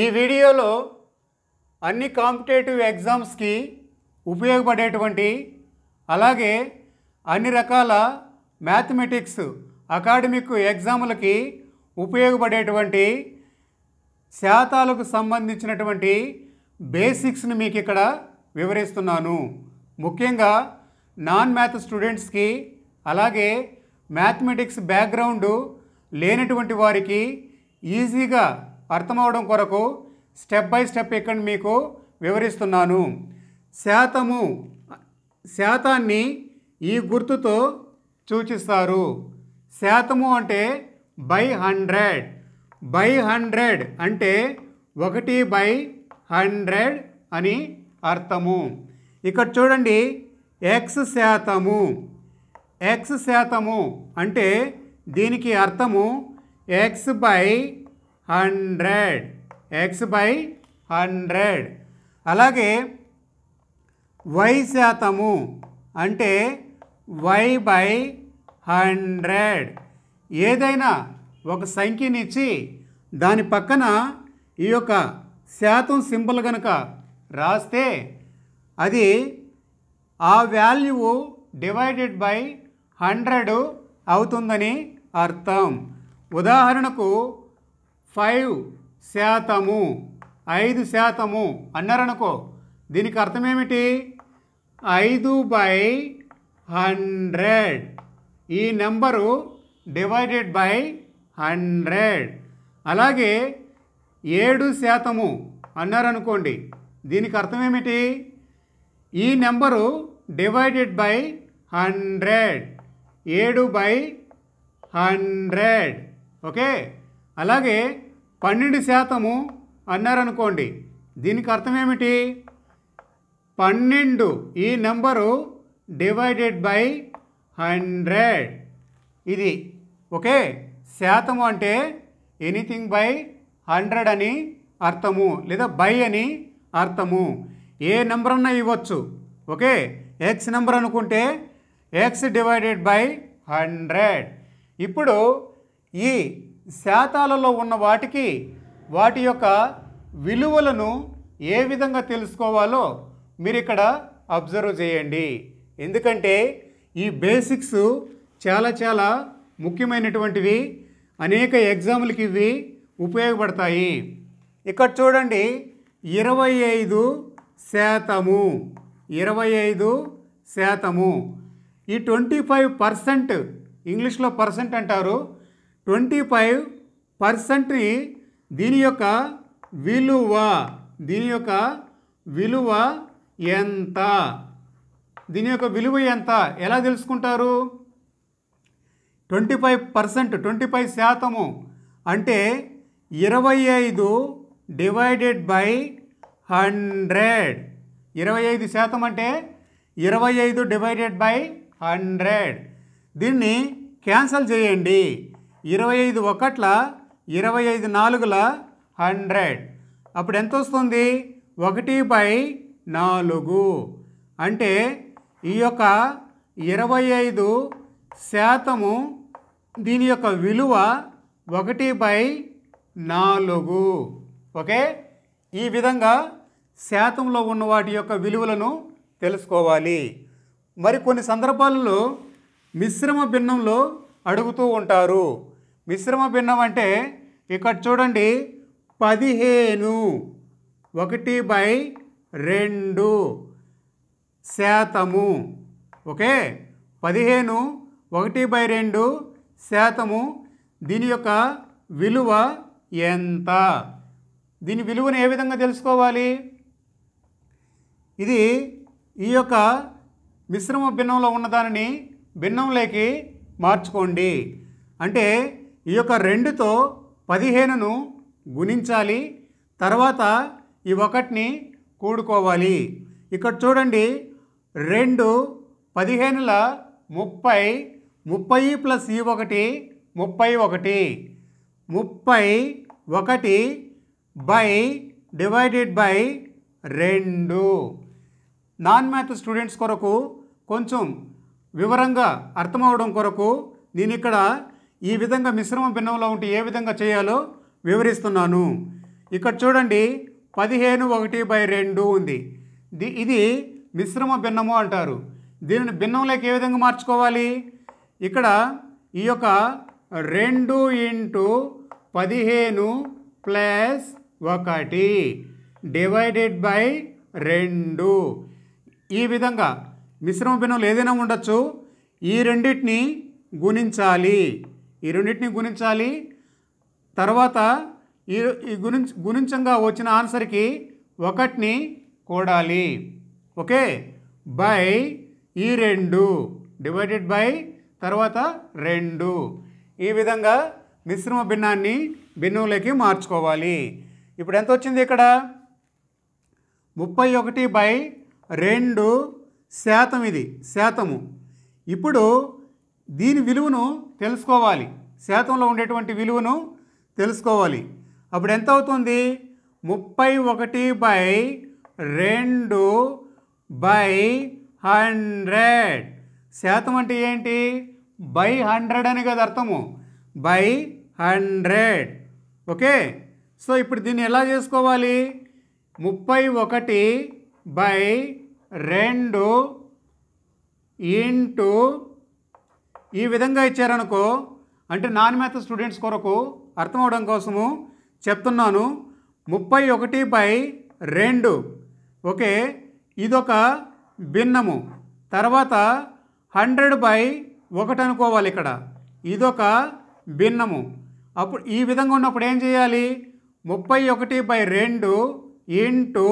ఈ వీడియోలో అన్ని కాంపిటేటివ్ ఎగ్జామ్స్కి ఉపయోగపడేటువంటి అలాగే అన్ని రకాల మ్యాథమెటిక్స్ అకాడమిక్ ఎగ్జాములకి ఉపయోగపడేటువంటి శాతాలకు సంబంధించినటువంటి బేసిక్స్ని మీకు ఇక్కడ వివరిస్తున్నాను ముఖ్యంగా నాన్ మ్యాథ్ స్టూడెంట్స్కి అలాగే మ్యాథమెటిక్స్ బ్యాక్గ్రౌండ్ లేనటువంటి వారికి ఈజీగా అర్థమవడం కొరకు స్టెప్ బై స్టెప్ ఇక్కడ మీకు వివరిస్తున్నాను శాతము శాతాన్ని ఈ గుర్తుతో సూచిస్తారు శాతము అంటే బై హండ్రెడ్ బై హండ్రెడ్ అంటే ఒకటి బై హండ్రెడ్ అని అర్థము ఇక్కడ చూడండి ఎక్స్ శాతము ఎక్స్ శాతము అంటే దీనికి అర్థము x by hundred x by hundred అలాగే వై శాతము అంటే వై బై హండ్రెడ్ ఏదైనా ఒక సంఖ్యనిచ్చి దాని పక్కన ఈ యొక్క శాతం సింపుల్ కనుక రాస్తే అది ఆ వాల్యూ డివైడెడ్ బై హండ్రెడ్ అవుతుందని అర్థం ఉదాహరణకు ఫైవ్ శాతము ఐదు శాతము అన్నారనుకో దీనికి అర్థం ఏమిటి ఐదు బై హండ్రెడ్ ఈ నెంబరు డివైడెడ్ బై హండ్రెడ్ అలాగే ఏడు శాతము అన్నారనుకోండి దీనికి అర్థం ఏమిటి ఈ నెంబరు డివైడెడ్ బై హండ్రెడ్ ఏడు బై హండ్రెడ్ ఓకే అలాగే పన్నెండు శాతము అన్నారనుకోండి దీనికి అర్థం ఏమిటి పన్నెండు ఈ నెంబరు డివైడెడ్ బై హండ్రెడ్ ఇది ఓకే శాతము అంటే ఎనీథింగ్ బై హండ్రెడ్ అని అర్థము లేదా బై అని అర్థము ఏ నెంబర్ అన్నా ఇవ్వచ్చు ఓకే ఎక్స్ నెంబర్ అనుకుంటే ఎక్స్ డివైడెడ్ బై హండ్రెడ్ ఇప్పుడు ఈ శాతాలలో ఉన్న వాటికి వాటి యొక్క విలువలను ఏ విధంగా తెలుసుకోవాలో మీరు ఇక్కడ అబ్జర్వ్ చేయండి ఎందుకంటే ఈ బేసిక్స్ చాలా చాలా ముఖ్యమైనటువంటివి అనేక ఎగ్జాములకి ఇవి ఉపయోగపడతాయి ఇక్కడ చూడండి ఇరవై ఐదు శాతము ఇరవై ఐదు శాతము ఈ ట్వంటీ ఫైవ్ పర్సెంట్ ఇంగ్లీష్లో పర్సెంట్ అంటారు ట్వంటీ ఫైవ్ పర్సెంట్ని దీని యొక్క విలువ దీని యొక్క విలువ ఎంత దీని యొక్క విలువ ఎంత ఎలా తెలుసుకుంటారు twenty five percent twenty five శాతము అంటే ఇరవై ఐదు డివైడెడ్ బై హండ్రెడ్ ఇరవై ఐదు శాతం అంటే ఇరవై ఐదు డివైడెడ్ బై హండ్రెడ్ దీన్ని క్యాన్సల్ చేయండి ఇరవై ఐదు ఒకట్ల ఇరవై ఐదు నాలుగుల హండ్రెడ్ అప్పుడు ఎంత వస్తుంది ఒకటి బై నాలుగు అంటే ఈ యొక్క ఇరవై ఐదు శాతము దీని యొక్క విలువ ఒకటి బై నాలుగు ఓకే ఈ విధంగా శాతంలో ఉన్న వాటి యొక్క విలువలను తెలుసుకోవాలి మరి కొన్ని సందర్భాలలో మిశ్రమ భిన్నంలో అడుగుతూ ఉంటారు మిశ్రమ భిన్నం అంటే ఇక్కడ చూడండి పదిహేను ఒకటి బై రెండు శాతము ఓకే పదిహేను ఒకటి బై రెండు శాతము దీని యొక్క విలువ ఎంత దీని విలువను ఏ విధంగా తెలుసుకోవాలి ఇది ఈ యొక్క మిశ్రమ భిన్నంలో ఉన్నదానిని భిన్నంలోకి మార్చుకోండి అంటే ఈ యొక్క రెండుతో పదిహేనును గుణించాలి తర్వాత ఈ ఒకటిని కూడుకోవాలి ఇక్కడ చూడండి రెండు పదిహేనుల ముప్పై ముప్పై ప్లస్ ఈ ఒకటి ముప్పై ఒకటి ముప్పై ఒకటి బై డివైడెడ్ బై రెండు నాన్ మ్యాథ్ స్టూడెంట్స్ కొరకు కొంచెం వివరంగా అర్థమవడం కొరకు నేను ఇక్కడ ఈ విధంగా మిశ్రమ భిన్నంలో ఉంటే ఏ విధంగా చేయాలో వివరిస్తున్నాను ఇక్కడ చూడండి పదిహేను ఒకటి బై రెండు ఉంది ది ఇది మిశ్రమ భిన్నము అంటారు దీనిని భిన్నంలోకి ఏ విధంగా మార్చుకోవాలి ఇక్కడ ఈ యొక్క రెండు ఇంటూ పదిహేను ప్లస్ ఒకటి డివైడెడ్ బై రెండు ఈ విధంగా మిశ్రమ భిన్నంలో ఏదైనా ఉండొచ్చు ఈ రెండింటిని గుణించాలి ఈ రెండింటిని గుణించాలి తర్వాత ఈ గుణించ గుణించంగా వచ్చిన ఆన్సర్కి ఒకటిని కూడాలి ఓకే బై ఈ రెండు డివైడెడ్ బై తర్వాత రెండు ఈ విధంగా మిశ్రమ భిన్నాన్ని భిన్నంలోకి మార్చుకోవాలి ఇప్పుడు ఎంత వచ్చింది ఇక్కడ ముప్పై ఒకటి బై రెండు శాతం ఇది శాతము ఇప్పుడు దీని విలువను తెలుసుకోవాలి శాతంలో ఉండేటువంటి విలువను తెలుసుకోవాలి అప్పుడు ఎంత అవుతుంది ముప్పై ఒకటి బై రెండు బై హండ్రెడ్ శాతం అంటే ఏంటి బై హండ్రెడ్ అని కదా అర్థము బై హండ్రెడ్ ఓకే సో ఇప్పుడు దీన్ని ఎలా చేసుకోవాలి ముప్పై ఒకటి బై రెండు ఇంటూ ఈ విధంగా ఇచ్చారనుకో అంటే నాన్ మ్యాథ్ స్టూడెంట్స్ కొరకు అర్థం కోసము చెప్తున్నాను ముప్పై ఒకటి బై రెండు ఓకే ఇదొక భిన్నము తర్వాత హండ్రెడ్ బై ఒకటి అనుకోవాలి ఇక్కడ ఇదొక భిన్నము అప్పుడు ఈ విధంగా ఉన్నప్పుడు ఏం చేయాలి ముప్పై ఒకటి బై రెండు ఇంటూ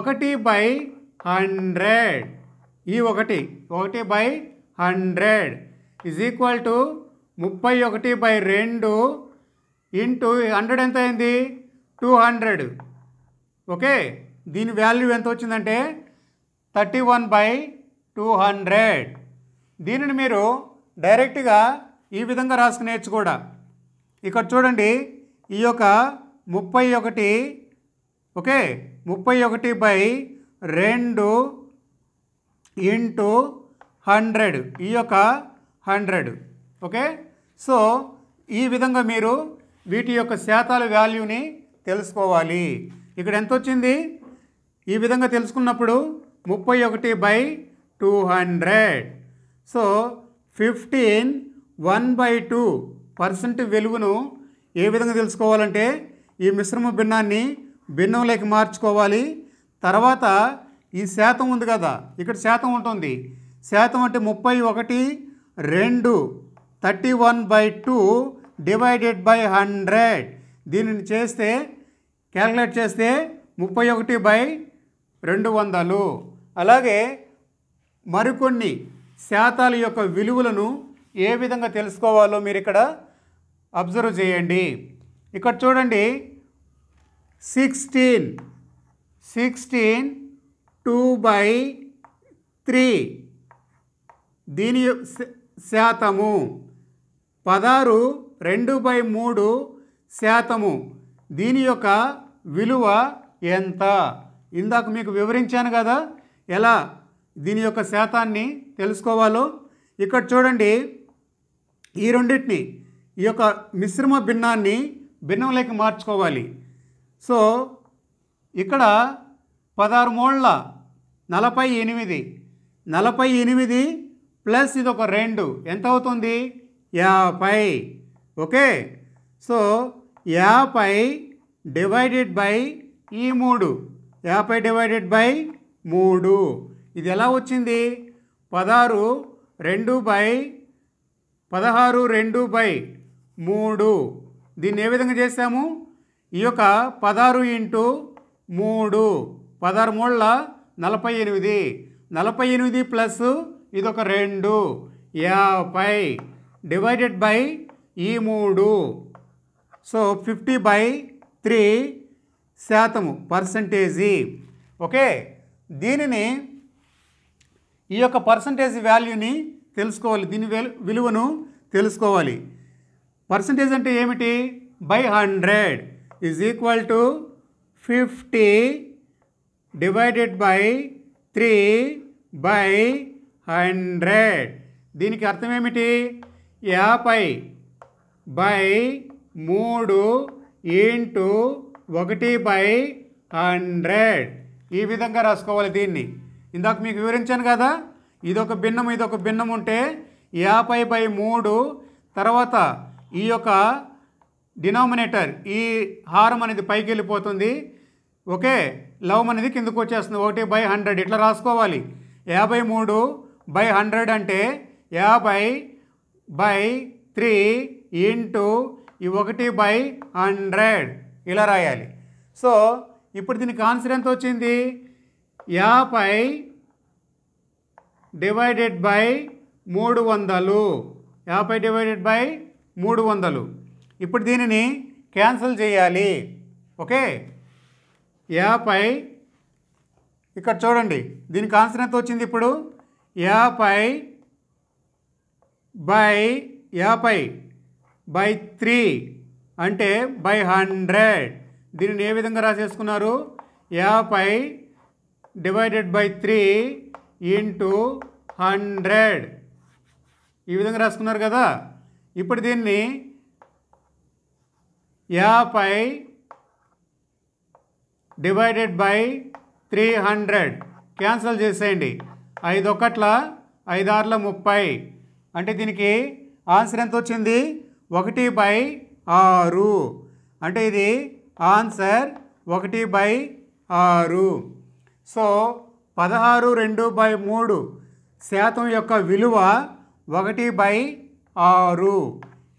ఒకటి బై హండ్రెడ్ ఈ ఒకటి ఒకటి by hundred is equal to ముప్పై ఒకటి బై రెండు ఇంటూ హండ్రెడ్ ఎంత అయింది టూ హండ్రెడ్ ఓకే దీని వాల్యూ ఎంత వచ్చిందంటే thirty one by two hundred దీనిని మీరు డైరెక్ట్గా ఈ విధంగా రాసుకునేయచ్చు కూడా ఇక్కడ చూడండి ఈ యొక్క ముప్పై ఒకటి ఓకే ముప్పై ఒకటి బై రెండు ఇంటూ హండ్రెడ్ ఈ యొక్క హండ్రెడ్ ఓకే సో ఈ విధంగా మీరు వీటి యొక్క శాతాల వాల్యూని తెలుసుకోవాలి ఇక్కడ ఎంత వచ్చింది ఈ విధంగా తెలుసుకున్నప్పుడు ముప్పై ఒకటి by two hundred so fifteen one by two percent వెలుగును ఏ విధంగా తెలుసుకోవాలంటే ఈ మిశ్రమ భిన్నాన్ని భిన్నంలోకి మార్చుకోవాలి తర్వాత ఈ శాతం ఉంది కదా ఇక్కడ శాతం ఉంటుంది శాతం అంటే ముప్పై ఒకటి రెండు thirty one by two divided by hundred దీనిని చేస్తే క్యాలిక్యులేట్ చేస్తే ముప్పై ఒకటి బై రెండు వందలు అలాగే మరికొన్ని శాతాల యొక్క విలువలను ఏ విధంగా తెలుసుకోవాలో మీరు ఇక్కడ అబ్జర్వ్ చేయండి ఇక్కడ చూడండి sixteen sixteen two by three దీని శాతము పదహారు రెండు బై మూడు శాతము దీని యొక్క విలువ ఎంత ఇందాక మీకు వివరించాను కదా ఎలా దీని యొక్క శాతాన్ని తెలుసుకోవాలో ఇక్కడ చూడండి ఈ రెండింటిని ఈ యొక్క మిశ్రమ భిన్నాన్ని భిన్నంలోకి మార్చుకోవాలి సో ఇక్కడ పదహారు మూళ్ళ నలభై ఎనిమిది నలభై ఎనిమిది ప్లస్ ఇది ఒక రెండు ఎంత అవుతుంది యాభై ఓకే సో యాభై డివైడెడ్ బై ఈ మూడు యాభై డివైడెడ్ బై మూడు ఇది ఎలా వచ్చింది పదహారు రెండు బై పదహారు రెండు బై మూడు దీన్ని ఏ విధంగా చేసాము ఈ యొక్క పదహారు ఇంటూ మూడు పదహారు మూడుల నలభై ఎనిమిది నలభై ఎనిమిది ప్లస్ ఇదొక రెండు యాభై డివైడెడ్ బై ఈ మూడు సో ఫిఫ్టీ బై త్రీ శాతము పర్సంటేజీ ఓకే దీనిని ఈ యొక్క పర్సంటేజ్ వాల్యూని తెలుసుకోవాలి దీని విలువను తెలుసుకోవాలి పర్సంటేజ్ అంటే ఏమిటి by hundred is equal to fifty divided by three by hundred దీనికి అర్థం ఏమిటి యాభై బై మూడు ఇంటూ ఒకటి బై హండ్రెడ్ ఈ విధంగా రాసుకోవాలి దీన్ని ఇందాక మీకు వివరించాను కదా ఇదొక భిన్నం ఇదొక భిన్నం ఉంటే యాభై బై మూడు తర్వాత ఈ యొక్క డినామినేటర్ ఈ హారం అనేది పైకి వెళ్ళిపోతుంది ఓకే లవం అనేది కిందకు వచ్చేస్తుంది ఒకటి బై హండ్రెడ్ ఇట్లా రాసుకోవాలి యాభై మూడు బై హండ్రెడ్ అంటే యాభై బై త్రీ ఇంటూ ఈ ఒకటి బై హండ్రెడ్ ఇలా రాయాలి సో ఇప్పుడు దీని ఆన్సర్ ఎంత వచ్చింది యాభై డివైడెడ్ బై మూడు వందలు యాభై డివైడెడ్ బై మూడు వందలు ఇప్పుడు దీనిని క్యాన్సిల్ చేయాలి ఓకే యాభై ఇక్కడ చూడండి దీనికి ఆన్సర్ ఎంత వచ్చింది ఇప్పుడు యాభై బై యాభై బై త్రీ అంటే బై హండ్రెడ్ దీనిని ఏ విధంగా రాసేసుకున్నారు యాభై divided by three into hundred ఈ విధంగా రాసుకున్నారు కదా ఇప్పుడు దీన్ని యాభై divided by three hundred cancel చేసేయండి ఐదొకట్ల ఐదార్ల ముప్పై అంటే దీనికి ఆన్సర్ ఎంత వచ్చింది ఒకటి బై ఆరు అంటే ఇది ఆన్సర్ ఒకటి బై ఆరు సో పదహారు రెండు బై మూడు శాతం యొక్క విలువ ఒకటి బై ఆరు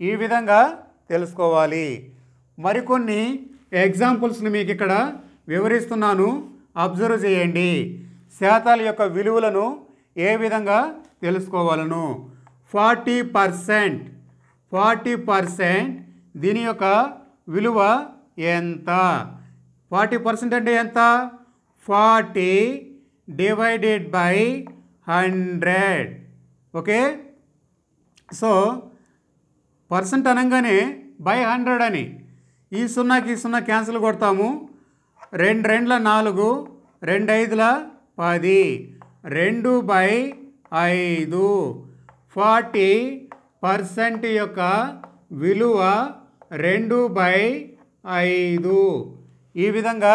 ఈ విధంగా తెలుసుకోవాలి మరికొన్ని ఎగ్జాంపుల్స్ని మీకు ఇక్కడ వివరిస్తున్నాను అబ్జర్వ్ చేయండి శాతాల యొక్క విలువలను ఏ విధంగా తెలుసుకోవాలను ఫార్టీ పర్సెంట్ ఫార్టీ పర్సెంట్ దీని యొక్క విలువ ఎంత ఫార్టీ పర్సెంట్ అంటే ఎంత forty divided by hundred okay so percent అనగానే బై హండ్రెడ్ అని ఈ సున్నాకి సున్నా క్యాన్సిల్ కొడతాము రెండు రెండుల నాలుగు రెండు ఐదుల పది రెండు బై ఐదు ఫార్టీ పర్సెంట్ యొక్క విలువ రెండు బై ఐదు ఈ విధంగా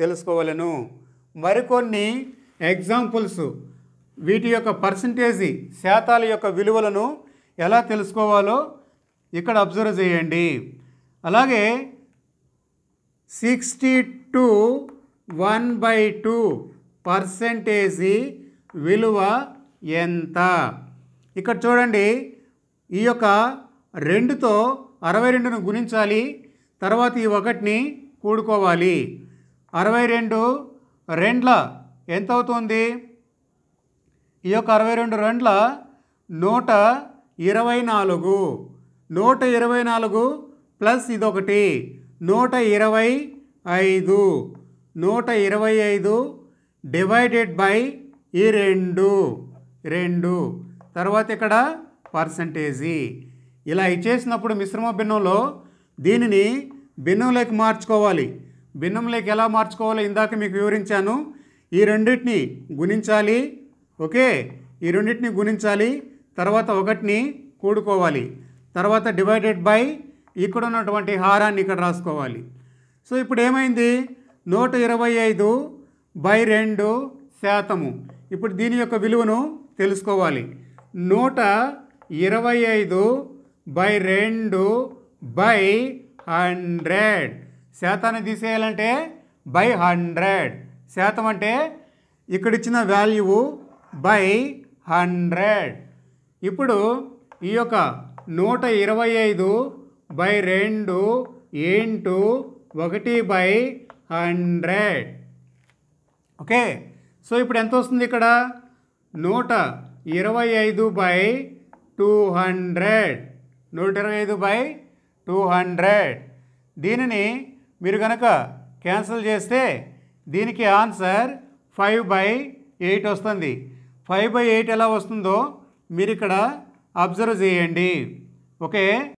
తెలుసుకోవాలను మరికొన్ని ఎగ్జాంపుల్స్ వీటి యొక్క పర్సంటేజీ శాతాల యొక్క విలువలను ఎలా తెలుసుకోవాలో ఇక్కడ అబ్జర్వ్ చేయండి అలాగే sixty two one by two percentage విలువ ఎంత ఇక్కడ చూడండి ఈ యొక్క రెండుతో అరవై రెండును గుణించాలి తర్వాత ఈ ఒకటిని కూడుకోవాలి అరవై రెండు రెండ్ల ఎంత అవుతుంది ఈ యొక్క అరవై రెండు రెండ్ల నూట ఇరవై నాలుగు నూట ఇరవై నాలుగు ప్లస్ ఇదొకటి నూట ఇరవై ఐదు నూట ఇరవై ఐదు డివైడెడ్ బై ఈ రెండు రెండు తర్వాత ఇక్కడ పర్సంటేజీ ఇలా ఇచ్చేసినప్పుడు మిశ్రమ భిన్నంలో దీనిని భిన్నంలోకి మార్చుకోవాలి భిన్నంలోకి ఎలా మార్చుకోవాలో ఇందాక మీకు వివరించాను ఈ రెండింటిని గుణించాలి ఓకే ఈ రెండింటిని గుణించాలి తర్వాత ఒకటిని కూడుకోవాలి తర్వాత డివైడెడ్ బై ఇక్కడ ఉన్నటువంటి హారాన్ని ఇక్కడ రాసుకోవాలి సో ఇప్పుడు ఏమైంది నూట ఇరవై ఐదు బై రెండు శాతము ఇప్పుడు దీని యొక్క విలువను తెలుసుకోవాలి నూట ఇరవై ఐదు బై రెండు బై హండ్రెడ్ శాతాన్ని తీసేయాలంటే బై హండ్రెడ్ శాతం అంటే ఇక్కడ ఇచ్చిన వాల్యూ బై హండ్రెడ్ ఇప్పుడు ఈ యొక్క నూట ఇరవై ఐదు బై రెండు ఇంటూ ఒకటి బై హండ్రెడ్ ఓకే సో ఇప్పుడు ఎంత వస్తుంది ఇక్కడ నూట ఇరవై ఐదు బై టూ హండ్రెడ్ నూట ఇరవై ఐదు బై టూ హండ్రెడ్ దీనిని మీరు కనుక క్యాన్సిల్ చేస్తే దీనికి ఆన్సర్ ఫైవ్ బై ఎయిట్ వస్తుంది ఫైవ్ బై ఎయిట్ ఎలా వస్తుందో మీరు ఇక్కడ అబ్జర్వ్ చేయండి ఓకే